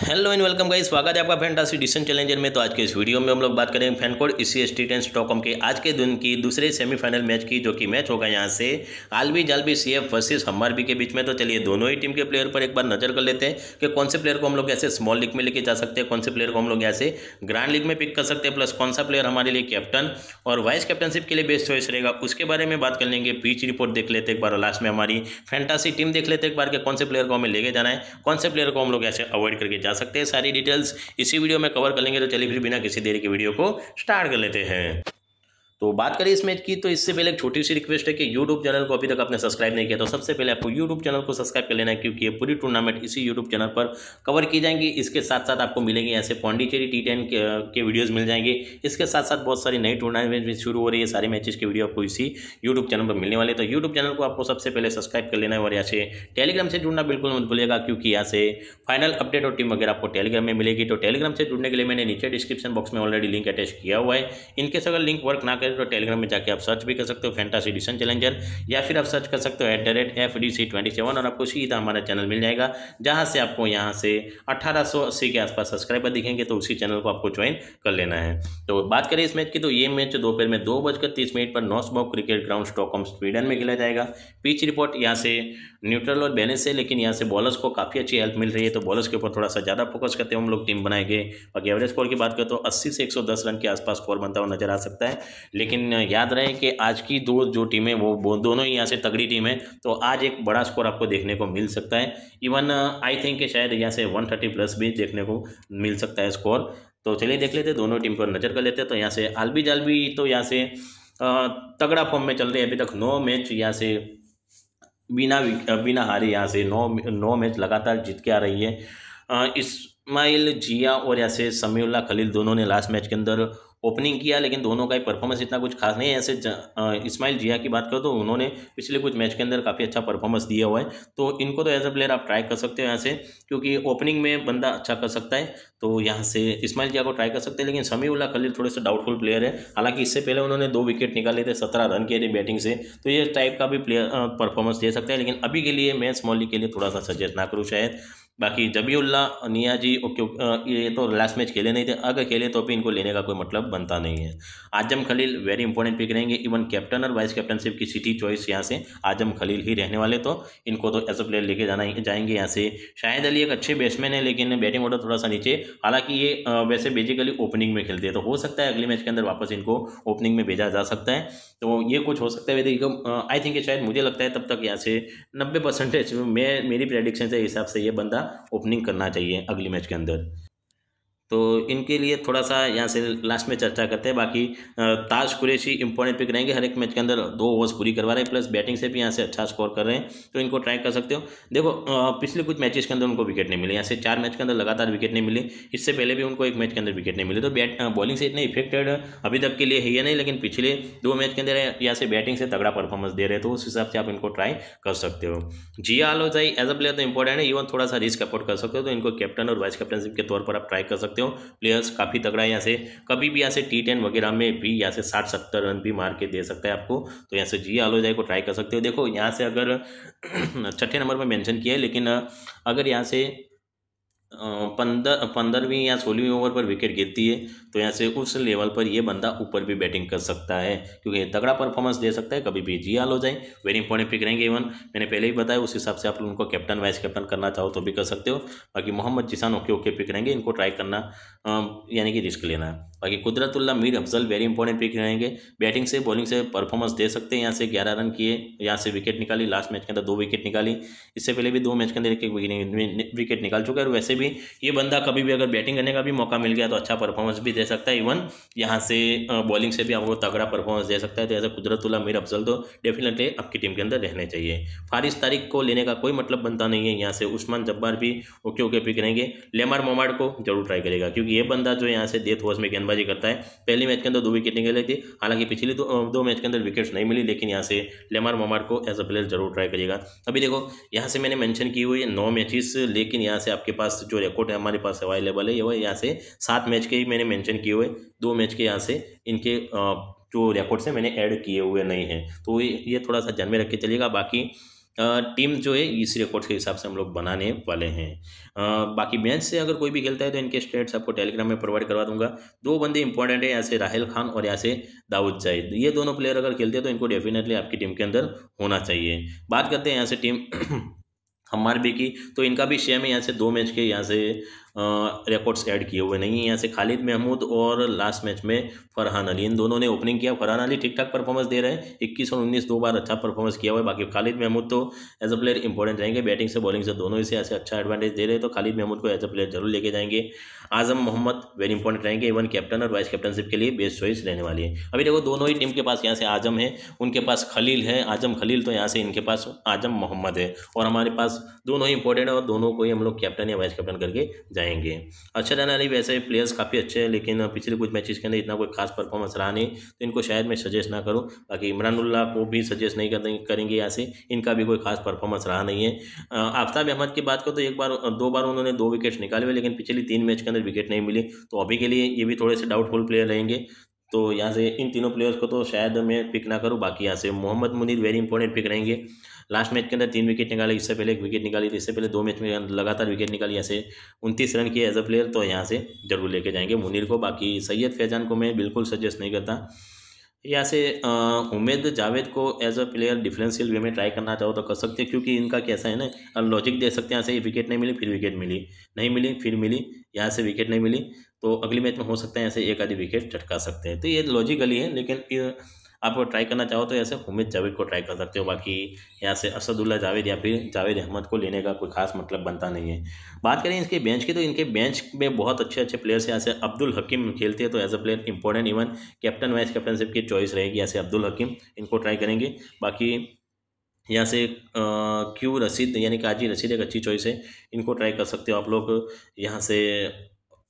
hello and welcome guys स्वागत है आपका फैंटासी डिसन चैलेंजर में तो आज के इस वीडियो में हम लोग बात करेंगे fan code E C S T ten Stockholm के आज के दिन की दूसरे सेमीफाइनल मैच की जो कि मैच होगा यहां से Alby Zalmi C F versus B के बीच में तो चलिए दोनों ही टीम के प्लेयर पर एक बार नजर कर लेते हैं कि कौन से प्लेयर को हम लोग ऐसे स्मॉल लीग में लेके जा सकते हैं कौन से प्लेयर को हम लोग यहाँ से ग्रांड लीग में पिक कर सकते हैं प्लस कौन सा प्लेयर हमारे लिए कैप्टन और वाइस कैप्टनशिप के लिए बेस्ट चॉइस रहेगा उसके बारे में बात कर लेंगे पीच रिपोर्ट देख लेते एक बार लास्ट में हमारी फैंटासी टीम देख लेते एक बार के कौन से प्लेयर को हमें लेके जाना है कौन से प्लेयर को हम लोग ऐसे अवॉइड करके जा सकते हैं सारी डिटेल्स इसी वीडियो में कवर कर लेंगे तो चलिए फिर बिना किसी देरी के वीडियो को स्टार्ट कर लेते हैं तो बात करें इस मैच की तो इससे पहले एक छोटी सी रिक्वेस्ट है कि यूट्यूब चैनल को अभी तक आपने सब्सक्राइब नहीं किया तो सबसे पहले आपको यूट्यूब चैनल को सब्सक्राइब कर लेना है क्योंकि ये पूरी टूर्नामेंट इसी यूट्यूब चैनल पर कवर की जाएंगी इसके साथ साथ आपको मिलेंगे ऐसे पौंडीचेरी टी टेन के, के वीडियोज़ मिल जाएंगे इसके साथ साथ बहुत सारी नई टूर्नामेंट भी शुरू हो रही है सारे मैचेज के वीडियो आपको इसी यूट्यूब चैनल पर मिलने वाले तो यूट्यूब चैनल को आपको सबसे पहले सब्सक्राइब कर लेना है और यहाँ से टेलीग्राम से जुड़ना बिल्कुल मत भूलेगा क्योंकि यहाँ से फाइनल अपडेट और टीम वगैरह आपको टेलीग्राम में मिलेगी तो टेलीग्राम से जुड़ने के लिए मैंने नीचे डिस्क्रिप्शन बॉक्स में ऑलरेडी लिंक अटैच किया हुआ है इनके अगर लिंक वर्क ना कर चैलेंजर और टेलीग्राम में जाकर आप सर्च भी कर सकते हो फैंटासी एडिशन चैलेंजर या फिर आप सर्च कर सकते हो at the rate F D C twenty seven और आपको सीधा हमारा चैनल मिल जाएगा जहाँ से आपको यहाँ से अठारह सौ अस्सी के आसपास सब्सक्राइबर दिखेंगे तो उसी चैनल को आपको ज्वाइन कर लेना है तो बात करें इस मैच की तो ये मैच दोपहर में दो बजकर तीस मिनट पर बॉक क्रिकेट ग्राउंड स्टॉकहोम स्वीडन में खेला जाएगा पिच रिपोर्ट यहाँ से न्यूट्रल और बैलेंस है लेकिन यहाँ से बॉलर्स को काफ़ी अच्छी हेल्प मिल रही है तो बॉलर्स के ऊपर थोड़ा सा ज़्यादा फोकस करते हैं हम लोग टीम बनाएंगे बाकी एवरेज स्कोर की बात करें तो अस्सी से एक रन के आसपास स्कोर बनता हुआ नजर आ सकता है लेकिन याद रहे कि आज की दो जो टीमें वो, वो दोनों ही यहाँ से तगड़ी टीम है तो आज एक बड़ा स्कोर आपको देखने को मिल सकता है इवन आई थिंक कि शायद यहाँ से वन थर्टी प्लस भी देखने को मिल सकता है स्कोर तो चलिए देख लेते दोनों टीम पर नज़र कर लेते तो यहाँ से आलबी जालबी तो यहाँ से uh, तगड़ा फॉर्म में चल रही है अभी तक नौ मैच यहाँ से बिना uh, बिना हारे यहाँ से नौ नौ मैच लगातार जीत के आ रही है uh, इस्माइल जिया और यहाँ से समीउल्ला खलील दोनों ने लास्ट मैच के अंदर ओपनिंग किया लेकिन दोनों का ही परफॉर्मेंस इतना कुछ खास नहीं है ऐसे इस्माइल जिया की बात करो तो उन्होंने पिछले कुछ मैच के अंदर काफ़ी अच्छा परफॉर्मेंस दिया हुआ है तो इनको तो एज अ प्लेयर आप ट्राई कर सकते हो यहाँ से क्योंकि ओपनिंग में बंदा अच्छा कर सकता है तो यहाँ से इस्माइल जिया को ट्राई कर सकते हैं लेकिन समी उल्ला खलील थोड़े से डाउटफुल प्लेयर है हालांकि इससे पहले उन्होंने दो विकेट निकाले थे सत्रह रन किए थे बैटिंग से तो ये टाइप का भी प्लेयर परफॉर्मेंस दे सकते हैं लेकिन अभी के लिए मैं स्मॉली के लिए थोड़ा सा सजेस्ट ना करूँ शायद बाकी जबीउल्ला जी ये तो लास्ट मैच खेले नहीं थे अगर खेले तो भी इनको लेने का कोई मतलब बनता नहीं है Azam Khalil very important pick रहेंगे इवन कैप्टन और वाइस कैप्टनशिप की सिटी चॉइस यहाँ से आजम खलील ही रहने वाले तो इनको तो एज अ प्लेयर लेके जाना जाएंगे यहाँ से शाहिद अली एक अच्छे बैट्समैन है लेकिन बैटिंग ऑर्डर थोड़ा सा नीचे हालांकि ये वैसे बेसिकली ओपनिंग में खेलते हैं तो हो सकता है अगले मैच के अंदर वापस इनको ओपनिंग में भेजा जा सकता है तो ये कुछ हो सकता है आई थिंक शायद मुझे लगता है तब तक यहाँ से नब्बे परसेंटेज मैं मेरी प्रेडिक्शन के हिसाब से ये बंदा ओपनिंग करना चाहिए अगली मैच के अंदर तो इनके लिए थोड़ा सा यहाँ से लास्ट में चर्चा करते हैं बाकी ताज कुरेशी इंपॉर्टेंट पिक रहेंगे हर एक मैच के अंदर दो ओवर्स पूरी करवा रहे हैं प्लस बैटिंग से भी यहाँ से अच्छा स्कोर कर रहे हैं तो इनको ट्राई कर सकते हो देखो पिछले कुछ मैचेस के अंदर उनको विकेट नहीं मिले यहाँ से चार मैच के अंदर लगातार विकेट नहीं मिले इससे पहले भी उनको एक मैच के अंदर विकेट नहीं मिले तो बैट बॉलिंग से इतने इफेक्टेड अभी तक के लिए है या नहीं लेकिन पिछले दो मैच के अंदर यहाँ से बैटिंग से तगड़ा परफॉर्मेंस दे रहे तो उस हिसाब से आप इनको ट्राई कर सकते हो Zia Alozai as a player तो इंपॉर्टेंट है इवन थोड़ा सा रिस्क अपोर्ट कर सकते हो तो इनको कैप्टन और वाइस कैप्टनशिप के तौर पर आप ट्राई कर सकते हो हो प्लेयर्स काफ़ी तगड़ा यहाँ से कभी भी यहाँ से टी टेन वगैरह में भी यहाँ से साठ सत्तर रन भी मार के दे सकता है आपको तो यहाँ से जी आलोजाई को ट्राई कर सकते हो देखो यहाँ से अगर छठे नंबर पर मैंशन किया है लेकिन अगर यहाँ से पंद्रह पंद्रहवीं या सोलहवीं ओवर पर विकेट गिरती है तो यहाँ से उस लेवल पर ये बंदा ऊपर भी बैटिंग कर सकता है क्योंकि तगड़ा परफॉर्मेंस दे सकता है कभी भी जी हाल हो जाए वेरी इंपॉर्टेंट पिक रहेंगे इवन मैंने पहले ही बताया उस हिसाब से आप लोग उनको कैप्टन वाइस कैप्टन करना चाहो तो भी कर सकते हो बाकी Mohammad Zeeshan okay okay pick रहेंगे इनको ट्राई करना यानी कि रिस्क लेना है बाकी Qudratullah Mir Afzal very important pick रहेंगे बैटिंग से बॉलिंग से परफॉर्मेंस दे सकते हैं यहाँ से ग्यारह रन किए यहाँ से विकेट निकाली लास्ट मैच के अंदर दो विकेट निकाली इससे पहले भी दो मैच के अंदर एक विकेट निकाल चुका है और वैसे भी ये बंदा कभी भी अगर बैटिंग करने का भी मौका मिल गया तो अच्छा परफॉर्मेंस भी दे सकता है इवन यहाँ से बॉलिंग से भी आपको तगड़ा परफॉर्मेंस दे सकता है तो ऐसे कुदरतुल्ला मीर अफजल तो डेफिनेटली आपकी टीम के अंदर रहने चाहिए फारिस तारीख को लेने का कोई मतलब बनता नहीं है यहाँ से उस्मान जब्बार भी ओके ओके पिक रहेंगे लेमार मोमाड को जरूर ट्राई करेगा क्योंकि ये बंदा जो यहाँ से डेथ ओवर्स में गेंदबाज गेंदबाजी करता है पहले मैच के अंदर दो विकेट निकले थे हालांकि पिछले दो दो मैच के अंदर विकेट्स नहीं मिली लेकिन यहाँ से लेमार ममार को एज अ प्लेयर जरूर ट्राई करिएगा अभी देखो यहाँ से मैंने मैंशन की हुई नौ मैचेस लेकिन यहाँ से आपके पास जो रिकॉर्ड है हमारे पास अवेलेबल है वह यहाँ से सात मैच के ही मैंने मैंशन किए हुए दो मैच के यहाँ से इनके जो रिकॉर्ड्स हैं मैंने ऐड किए हुए नहीं हैं तो ये थोड़ा सा ध्यान में रख के चलिएगा बाकी टीम जो है इस रिकॉर्ड के हिसाब से हम लोग बनाने वाले हैं बाकी मैच से अगर कोई भी खेलता है तो इनके स्टेट्स आपको टेलीग्राम में प्रोवाइड करवा दूंगा दो बंदे इंपॉर्टेंट है यहाँ से राहल खान और यहाँ से दाऊद जाहिद ये दोनों प्लेयर अगर खेलते हैं तो इनको डेफिनेटली आपकी टीम के अंदर होना चाहिए बात करते हैं यहाँ से टीम हमार भी की तो इनका भी शेम है यहाँ से दो मैच के यहाँ से रिकॉर्ड्स ऐड किए हुए नहीं हैं यहाँ से खालिद महमूद और लास्ट मैच में फरहान अली इन दोनों ने ओपनिंग किया फरहान अली ठीक ठाक परफॉर्मेंस दे रहे हैं इक्कीस और उन्नीस दो बार अच्छा परफॉर्मेंस किया हुआ है बाकी खालिद महमूद तो एज अ प्लेयर इंपॉर्टेंट रहेंगे बैटिंग से बॉलिंग से दोनों ही से ऐसे अच्छा एडवांटेज दे रहे हैं तो खालिद महमूद को एज अ प्लेयर जरूर लेके जाएंगे आजम मोहम्मद वेरी इंपॉर्टेंट रहेंगे इवन कैप्टन और वाइस कैप्टनशिप के लिए बेस्ट चॉइस रहने वाली है अभी देखो दोनों ही टीम के पास यहाँ से आजम है उनके पास खलील है आजम खलील तो यहाँ से इनके पास आजम मोहम्मद है और हमारे पास दोनों ही इंपॉर्टेंट है और दोनों को ही हम लोग कैप्टन या वाइस कैप्टन करके जाएंगे जाएंगे अच्छा रहने अली वैसे प्लेयर्स काफ़ी अच्छे हैं लेकिन पिछले कुछ मैचेस के अंदर इतना कोई खास परफॉर्मेंस रहा नहीं तो इनको शायद मैं सजेस्ट ना करूँ बाकी इमरानुल्ला को भी सजेस्ट नहीं करेंगे यहाँ से इनका भी कोई खास परफॉर्मेंस रहा नहीं है आफ्ताब अहमद की बात करो तो एक बार दो बार उन्होंने दो विकेट्स निकाले हुए लेकिन पिछली तीन मैच के अंदर विकेट नहीं मिली तो अभी के लिए ये भी थोड़े से डाउटफुल प्लेयर रहेंगे तो यहाँ से इन तीनों प्लेयर्स को तो शायद मैं पिक ना करूँ बाकी यहाँ से Mohammad Munir very important pick रहेंगे लास्ट मैच के अंदर तीन विकेट निकाले इससे पहले एक विकेट निकाली थी इससे पहले दो मैच में लगातार विकेट निकाली ऐसे उनतीस रन किए एज अ प्लेयर तो यहाँ से जरूर लेके जाएंगे मुनीर को बाकी सैयद फैजान को मैं बिल्कुल सजेस्ट नहीं करता यहाँ से उमेद जावेद को as a player differential way में ट्राई करना चाहो तो कर सकते हैं क्योंकि इनका कैसा है ना लॉजिक दे सकते हैं यहाँ से विकेट नहीं मिली फिर विकेट मिली नहीं मिली फिर मिली यहाँ से विकेट नहीं मिली तो अगली मैच में हो सकता है यहाँ से एक आधी विकेट झटका सकते हैं तो ये लॉजिकली है लेकिन आप ट्राई करना चाहो तो ऐसे उमेद जावेद को ट्राई कर सकते हो बाकी यहाँ से असदुल्ला जावेद या फिर जावेद अहमद को लेने का कोई खास मतलब बनता नहीं है बात करें इनके बेंच की तो इनके बेंच में बहुत अच्छे अच्छे प्लेयर्स यहाँ से अब्दुल हकीम खेलते हैं तो as a player important even captain vice captainship की चॉइस रहेगी यहाँ से अब्दुल हकीम इनको ट्राई करेंगे बाकी यहाँ से क्यू रसीद यानी काजी रसीद एक अच्छी चॉइस है इनको ट्राई कर सकते हो आप लोग यहाँ से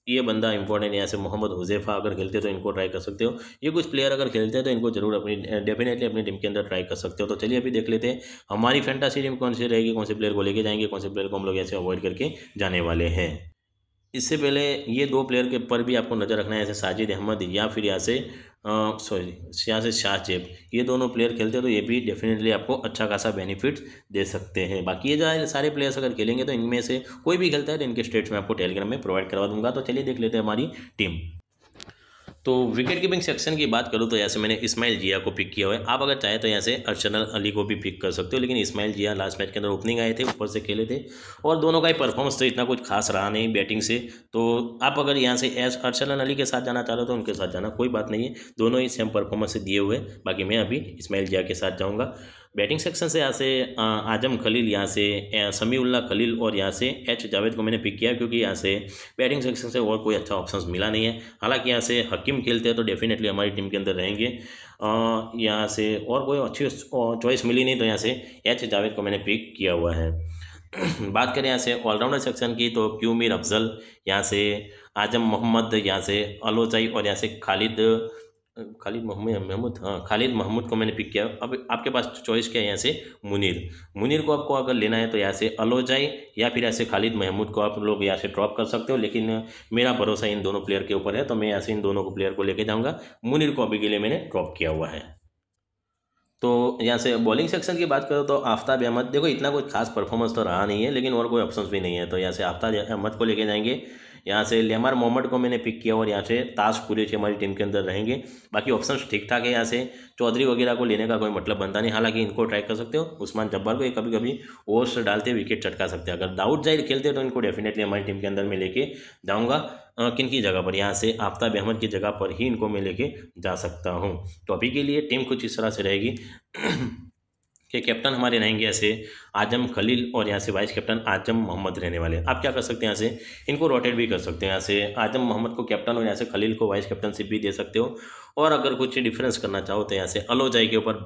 ये बंदा इंपॉर्टेंट यहाँ से मोहम्मद हुजैफा अगर खेलते हो तो इनको ट्राई कर सकते हो ये कुछ प्लेयर अगर खेलते हैं तो इनको जरूर अपनी डेफिनेटली अपनी टीम के अंदर ट्राई कर सकते हो तो चलिए अभी देख लेते हैं हमारी फैंटासी टीम कौन सी रहेगी कौन से प्लेयर को लेके जाएंगे कौन से प्लेयर को हम लोग ऐसे अवॉइड करके जाने वाले हैं इससे पहले ये दो प्लेयर के पर भी आपको नज़र रखना है ऐसे साजिद अहमद या फिर यहाँ से सॉरी यहाँ से शाह जेब ये दोनों प्लेयर खेलते हैं तो ये भी डेफिनेटली आपको अच्छा खासा बेनिफिट दे सकते हैं बाकी ये सारे प्लेयर्स अगर खेलेंगे तो इनमें से कोई भी खेलता है तो इनके स्टेट्स में आपको टेलीग्राम में प्रोवाइड करवा दूंगा तो चलिए देख लेते हैं हमारी टीम तो विकेट कीपिंग सेक्शन की बात करूँ तो यहाँ से मैंने इस्माइल जिया को पिक किया हुआ है आप अगर चाहें तो यहाँ से अर्चनल अली को भी पिक कर सकते हो लेकिन इस्माइल जिया लास्ट मैच के अंदर ओपनिंग आए थे ऊपर से खेले थे और दोनों का ही परफॉर्मेंस तो इतना कुछ खास रहा नहीं बैटिंग से तो आप अगर यहाँ से एस अर्चनल अली के साथ जाना चाह रहे हो तो उनके साथ जाना कोई बात नहीं है दोनों ही सेम परफॉर्मेंस दिए हुए बाकी मैं अभी इस्माइल जिया के साथ जाऊँगा बैटिंग सेक्शन से यहाँ से आजम खलील यहाँ से समी उल्ला खलील और यहाँ से एच जावेद को मैंने पिक किया क्योंकि यहाँ से बैटिंग सेक्शन से और कोई अच्छा ऑप्शन मिला नहीं है हालांकि यहाँ से हकीम खेलते हैं तो डेफिनेटली हमारी टीम के अंदर रहेंगे यहाँ से और कोई अच्छी चॉइस मिली नहीं तो यहाँ से एच जावेद को मैंने पिक किया हुआ है बात करें यहाँ से ऑलराउंडर सेक्शन की तो क्यूमिर अफजल यहाँ से आजम मोहम्मद यहाँ से अलोचाई और यहाँ से खालिद खालिद महमूद महमूद हाँ खालिद महमूद को मैंने पिक किया अब आपके पास चॉइस क्या है यहाँ से मुनीर मुनीर को आपको अगर लेना है तो यहाँ से अलोजाई या फिर ऐसे खालिद महमूद को आप लोग यहाँ से ड्रॉप कर सकते हो लेकिन मेरा भरोसा इन दोनों प्लेयर के ऊपर है तो मैं यहाँ से इन दोनों को प्लेयर को लेके जाऊँगा मुनीर को अभी के लिए मैंने ड्रॉप किया हुआ है तो यहाँ से बॉलिंग सेक्शन की बात करो तो आफ्ताब अहमद देखो इतना कोई खास परफॉर्मेंस तो रहा नहीं है लेकिन और कोई ऑप्शन भी नहीं है तो यहाँ से आफ्ताब अहमद को लेके जाएंगे यहाँ से लेमर मोहम्मद को मैंने पिक किया और यहाँ से पूरे कुरेश हमारी टीम के अंदर रहेंगे बाकी ऑप्शन ठीक ठाक है यहाँ से चौधरी वगैरह को लेने का कोई मतलब बनता नहीं हालांकि इनको ट्राई कर सकते हो उस्मान जब्बर को कभी कभी ओवर डालते विकेट चटका सकते हैं अगर दाऊद जाहिर खेलते हो तो इनको डेफिनेटली हमारी टीम के अंदर मैं लेके जाऊँगा किन की जगह पर यहाँ से आफ्ताब अहमद की जगह पर ही इनको मैं लेके जा सकता हूँ तो अभी के लिए टीम कुछ इस तरह से रहेगी के कैप्टन हमारे रहेंगे ऐसे आजम खलील और यहाँ से वाइस कैप्टन आजम मोहम्मद रहने वाले आप क्या कर सकते हैं यहाँ से इनको रोटेट भी कर सकते हैं यहाँ से आजम मोहम्मद को कैप्टन और यहाँ से खलील को वाइस कैप्टनशिप भी दे सकते हो और अगर कुछ डिफरेंस करना चाहो तो यहाँ से अलोजाई के ऊपर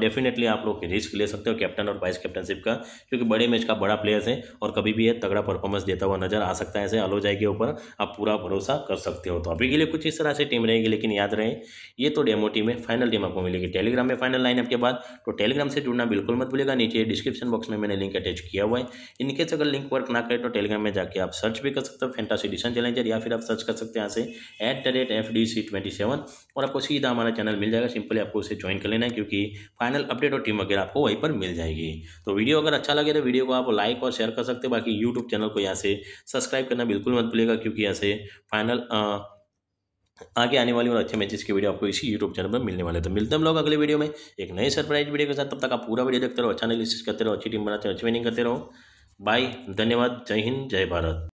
डेफिनेटली आप लोग रिस्क ले सकते हो कैप्टन और वाइस कैप्टनशिप का क्योंकि बड़े मैच का बड़ा प्लेयर्स है और कभी भी ये तगड़ा परफॉर्मेंस देता हुआ नजर आ सकता है ऐसे अलोजाई के ऊपर आप पूरा भरोसा कर सकते हो तो अभी के लिए कुछ इस तरह से टीम रहेगी लेकिन याद रहे ये तो डेमो टीम है फाइनल टीम आपको मिलेगी टेलीग्राम में फाइनल लाइनअप के बाद तो टेलीग्राम से जुड़ना करना बिल्कुल मत भूलिएगा नीचे डिस्क्रिप्शन बॉक्स में मैंने लिंक अटैच किया हुआ है इनकेस अगर लिंक वर्क ना करे तो टेलीग्राम में जाकर आप सर्च भी कर सकते हो फैंटासी डिशन चैलेंजर या फिर आप सर्च कर सकते हैं यहाँ से एट द और आपको सीधा हमारा चैनल मिल जाएगा सिंपली आपको उसे ज्वाइन कर लेना है क्योंकि फाइनल अपडेट और टीम वगैरह आपको वहीं पर मिल जाएगी तो वीडियो अगर अच्छा लगे तो वीडियो को आप लाइक और शेयर कर सकते हो बाकी यूट्यूब चैनल को यहाँ से सब्सक्राइब करना बिल्कुल मत भूलिएगा क्योंकि यहाँ से फाइनल आगे आने वाले और अच्छे मैचेस की वीडियो आपको इसी यूट्यूब चैनल पर मिलने वाले तो मिलते हम लोग अगले वीडियो में एक नए सरप्राइज वीडियो के साथ तब तक आप पूरा वीडियो देखते रहो अच्छा एनालिसिस करते रहो अच्छी टीम बनाते रहो अच्छी विनिंग करते रहो बाय धन्यवाद जय हिंद जय भारत